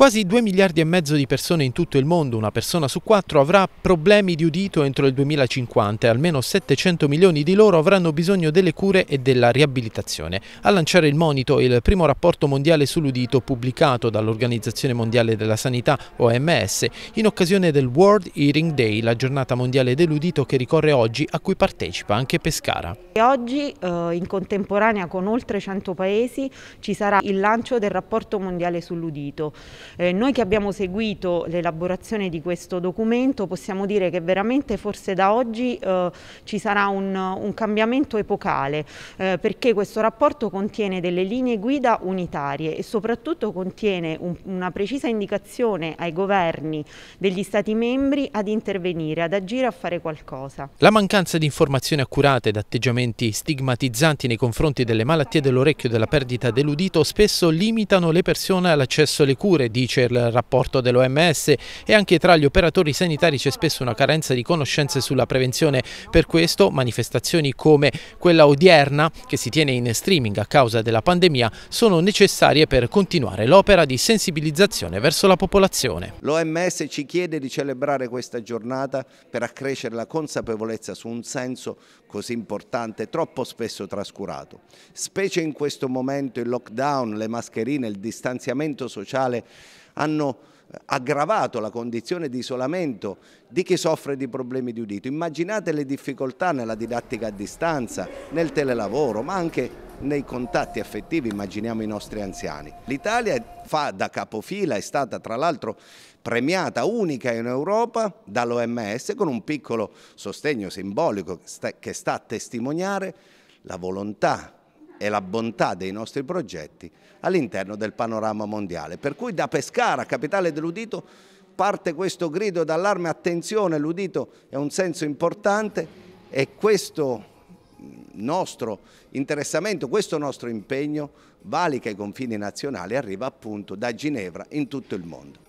Quasi 2 miliardi e mezzo di persone in tutto il mondo, una persona su quattro, avrà problemi di udito entro il 2050 e almeno 700 milioni di loro avranno bisogno delle cure e della riabilitazione. A lanciare il monito il primo rapporto mondiale sull'udito pubblicato dall'Organizzazione Mondiale della Sanità OMS in occasione del World Hearing Day, la giornata mondiale dell'udito che ricorre oggi a cui partecipa anche Pescara. E oggi eh, in contemporanea con oltre 100 paesi ci sarà il lancio del rapporto mondiale sull'udito. Eh, noi che abbiamo seguito l'elaborazione di questo documento possiamo dire che veramente forse da oggi eh, ci sarà un, un cambiamento epocale eh, perché questo rapporto contiene delle linee guida unitarie e soprattutto contiene un, una precisa indicazione ai governi degli Stati membri ad intervenire, ad agire, a fare qualcosa. La mancanza di informazioni accurate ed atteggiamenti stigmatizzanti nei confronti delle malattie dell'orecchio e della perdita dell'udito spesso limitano le persone all'accesso alle cure di dice il rapporto dell'OMS, e anche tra gli operatori sanitari c'è spesso una carenza di conoscenze sulla prevenzione. Per questo manifestazioni come quella odierna, che si tiene in streaming a causa della pandemia, sono necessarie per continuare l'opera di sensibilizzazione verso la popolazione. L'OMS ci chiede di celebrare questa giornata per accrescere la consapevolezza su un senso così importante, troppo spesso trascurato. Specie in questo momento il lockdown, le mascherine, il distanziamento sociale hanno eh, aggravato la condizione di isolamento di chi soffre di problemi di udito. Immaginate le difficoltà nella didattica a distanza, nel telelavoro, ma anche nei contatti affettivi, immaginiamo i nostri anziani. L'Italia fa da capofila, è stata tra l'altro premiata unica in Europa dall'OMS con un piccolo sostegno simbolico che sta a testimoniare la volontà e la bontà dei nostri progetti all'interno del panorama mondiale. Per cui da Pescara, capitale dell'Udito, parte questo grido d'allarme, attenzione, l'Udito è un senso importante e questo nostro interessamento, questo nostro impegno valica i confini nazionali e arriva appunto da Ginevra in tutto il mondo.